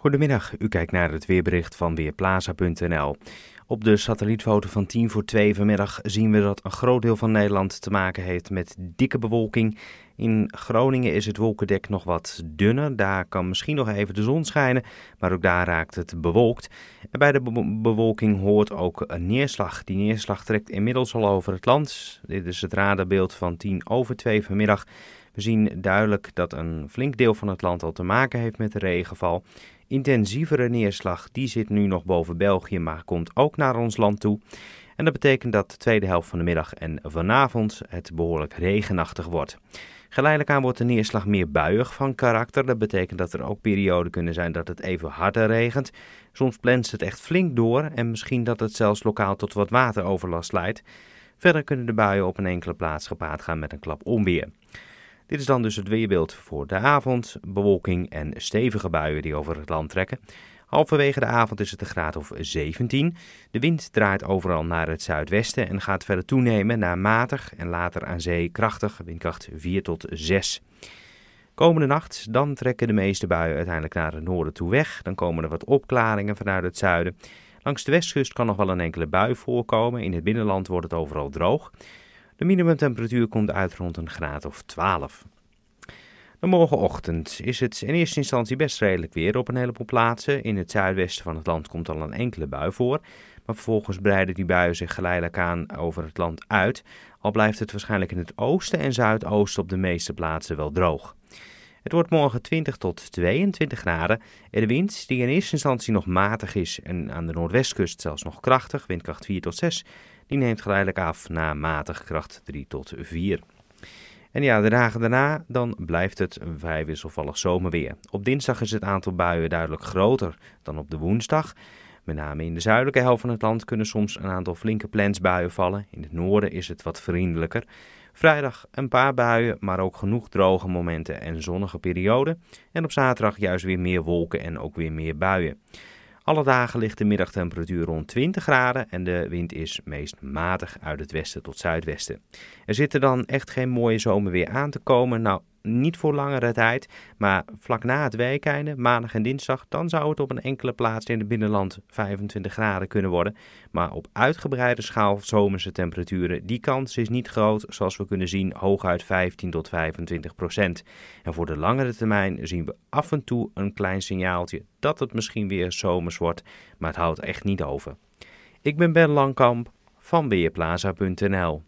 Goedemiddag, u kijkt naar het weerbericht van Weerplaza.nl. Op de satellietfoto van 10 voor 2 vanmiddag zien we dat een groot deel van Nederland te maken heeft met dikke bewolking. In Groningen is het wolkendek nog wat dunner. Daar kan misschien nog even de zon schijnen, maar ook daar raakt het bewolkt. En bij de bewolking hoort ook een neerslag. Die neerslag trekt inmiddels al over het land. Dit is het radarbeeld van 10 over 2 vanmiddag. We zien duidelijk dat een flink deel van het land al te maken heeft met de regenval. Intensievere neerslag die zit nu nog boven België, maar komt ook naar ons land toe. En dat betekent dat de tweede helft van de middag en vanavond het behoorlijk regenachtig wordt. Geleidelijk aan wordt de neerslag meer buiig van karakter. Dat betekent dat er ook perioden kunnen zijn dat het even harder regent. Soms plenst het echt flink door en misschien dat het zelfs lokaal tot wat wateroverlast leidt. Verder kunnen de buien op een enkele plaats gepaard gaan met een klap onweer. Dit is dan dus het weerbeeld voor de avond. Bewolking en stevige buien die over het land trekken. Halverwege de avond is het de graad of 17. De wind draait overal naar het zuidwesten en gaat verder toenemen naar matig en later aan zee krachtig, windkracht 4 tot 6. Komende nacht, dan trekken de meeste buien uiteindelijk naar het noorden toe weg. Dan komen er wat opklaringen vanuit het zuiden. Langs de westkust kan nog wel een enkele bui voorkomen. In het binnenland wordt het overal droog. De minimumtemperatuur komt uit rond een graad of 12. De morgenochtend is het in eerste instantie best redelijk weer op een heleboel plaatsen. In het zuidwesten van het land komt al een enkele bui voor. Maar vervolgens breiden die buien zich geleidelijk aan over het land uit. Al blijft het waarschijnlijk in het oosten en zuidoosten op de meeste plaatsen wel droog. Het wordt morgen 20 tot 22 graden en de wind, die in eerste instantie nog matig is en aan de noordwestkust zelfs nog krachtig, windkracht 4 tot 6, die neemt geleidelijk af naar matig kracht 3 tot 4. En ja, de dagen daarna dan blijft het een vrij wisselvallig zomerweer. Op dinsdag is het aantal buien duidelijk groter dan op de woensdag. Met name in de zuidelijke helft van het land kunnen soms een aantal flinke plensbuien vallen. In het noorden is het wat vriendelijker. Vrijdag een paar buien, maar ook genoeg droge momenten en zonnige perioden. En op zaterdag juist weer meer wolken en ook weer meer buien. Alle dagen ligt de middagtemperatuur rond 20 graden en de wind is meest matig uit het westen tot zuidwesten. Er zit er dan echt geen mooie zomerweer aan te komen. Nou, niet voor langere tijd, maar vlak na het weekeinde, maandag en dinsdag, dan zou het op een enkele plaats in het binnenland 25 graden kunnen worden. Maar op uitgebreide schaal zomerse temperaturen, die kans is niet groot, zoals we kunnen zien hooguit 15 tot 25 procent. En voor de langere termijn zien we af en toe een klein signaaltje dat het misschien weer zomers wordt, maar het houdt echt niet over. Ik ben Ben Langkamp van Weerplaza.nl